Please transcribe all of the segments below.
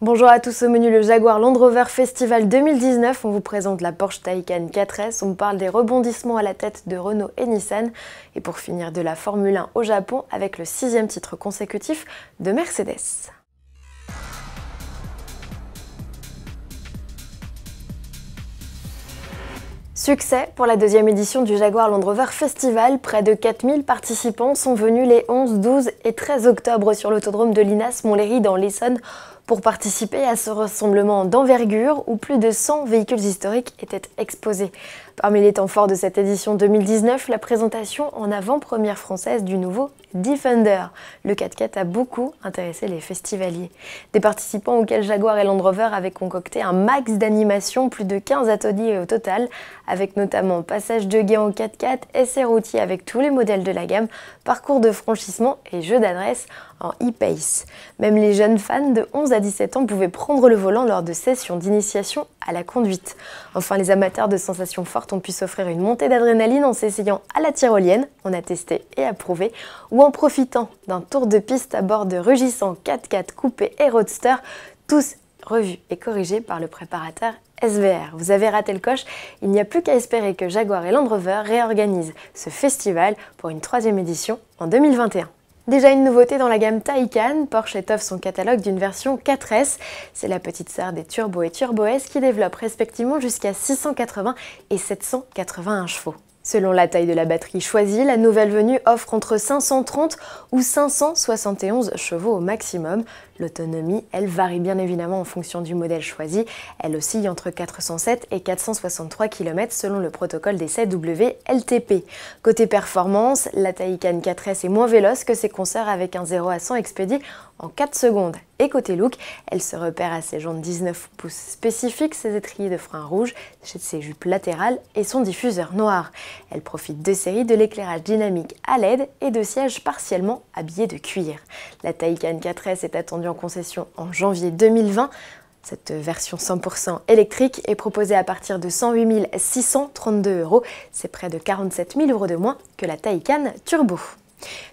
Bonjour à tous au menu le Jaguar Land Rover Festival 2019. On vous présente la Porsche Taycan 4S, on parle des rebondissements à la tête de Renault et Nissan et pour finir de la Formule 1 au Japon avec le sixième titre consécutif de Mercedes. Succès pour la deuxième édition du Jaguar Land Rover Festival. Près de 4000 participants sont venus les 11, 12 et 13 octobre sur l'autodrome de Linas Montlhéry dans l'Essonne pour participer à ce rassemblement d'envergure où plus de 100 véhicules historiques étaient exposés. Parmi les temps forts de cette édition 2019, la présentation en avant-première française du nouveau Defender. Le 4x4 a beaucoup intéressé les festivaliers. Des participants auxquels Jaguar et Land Rover avaient concocté un max d'animations, plus de 15 ateliers au total, avec notamment passage de guet en 4x4, essais routiers avec tous les modèles de la gamme, parcours de franchissement et jeux d'adresse en e-pace. Même les jeunes fans de 11 à 17 ans pouvaient prendre le volant lors de sessions d'initiation à la conduite. Enfin, les amateurs de sensations fortes ont pu s'offrir une montée d'adrénaline en s'essayant à la tyrolienne, on a testé et approuvé, ou en profitant d'un tour de piste à bord de rugissants 4x4 coupés et roadsters, tous revus et corrigés par le préparateur SVR. Vous avez raté le coche, il n'y a plus qu'à espérer que Jaguar et Land Rover réorganisent ce festival pour une troisième édition en 2021. Déjà une nouveauté dans la gamme Taycan, Porsche étoffe son catalogue d'une version 4S. C'est la petite sœur des Turbo et Turbo S qui développe respectivement jusqu'à 680 et 781 chevaux. Selon la taille de la batterie choisie, la nouvelle venue offre entre 530 ou 571 chevaux au maximum. L'autonomie, elle varie bien évidemment en fonction du modèle choisi. Elle oscille entre 407 et 463 km selon le protocole des WLTP. Côté performance, la Taycan 4S est moins véloce que ses concerts avec un 0 à 100 expédié en 4 secondes. Et côté look, elle se repère à ses jantes 19 pouces spécifiques, ses étriers de frein rouge, ses jupes latérales et son diffuseur noir. Elle profite de série de l'éclairage dynamique à LED et de sièges partiellement habillés de cuir. La Taycan 4S est attendue en concession en janvier 2020. Cette version 100% électrique est proposée à partir de 108 632 euros. C'est près de 47 000 euros de moins que la Taycan Turbo.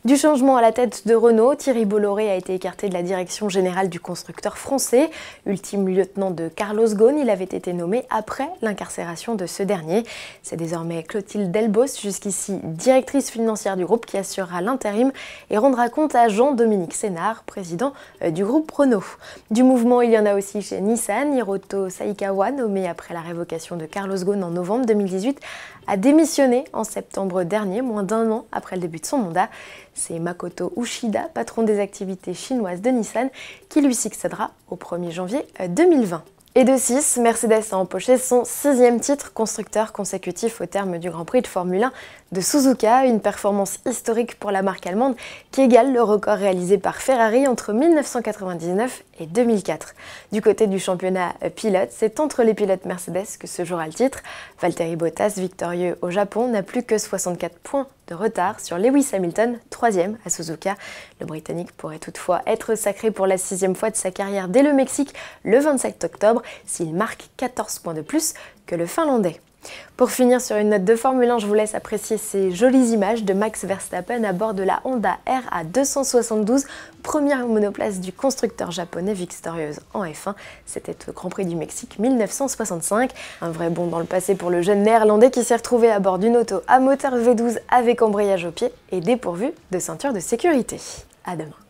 Du changement à la tête de Renault, Thierry Bolloré a été écarté de la direction générale du constructeur français. Ultime lieutenant de Carlos Ghosn, il avait été nommé après l'incarcération de ce dernier. C'est désormais Clotilde Delbos, jusqu'ici directrice financière du groupe, qui assurera l'intérim et rendra compte à Jean-Dominique Sénard, président euh, du groupe Renault. Du mouvement, il y en a aussi chez Nissan. Hiroto Saikawa, nommé après la révocation de Carlos Ghosn en novembre 2018, a démissionné en septembre dernier, moins d'un an après le début de son mandat. C'est Makoto Ushida, patron des activités chinoises de Nissan, qui lui succédera au 1er janvier 2020. Euh, et de 6, Mercedes a empoché son sixième titre constructeur consécutif au terme du Grand Prix de Formule 1 de Suzuka, une performance historique pour la marque allemande qui égale le record réalisé par Ferrari entre 1999 et 2004. Du côté du championnat euh, pilote, c'est entre les pilotes Mercedes que se jouera le titre. Valtteri Bottas, victorieux au Japon, n'a plus que 64 points de retard sur Lewis Hamilton, troisième à Suzuka. Le Britannique pourrait toutefois être sacré pour la sixième fois de sa carrière dès le Mexique le 27 octobre s'il marque 14 points de plus que le Finlandais. Pour finir sur une note de Formule 1, je vous laisse apprécier ces jolies images de Max Verstappen à bord de la Honda RA 272, première monoplace du constructeur japonais victorieuse en F1. C'était au Grand Prix du Mexique 1965. Un vrai bond dans le passé pour le jeune néerlandais qui s'est retrouvé à bord d'une auto à moteur V12 avec embrayage au pied et dépourvu de ceinture de sécurité. À demain.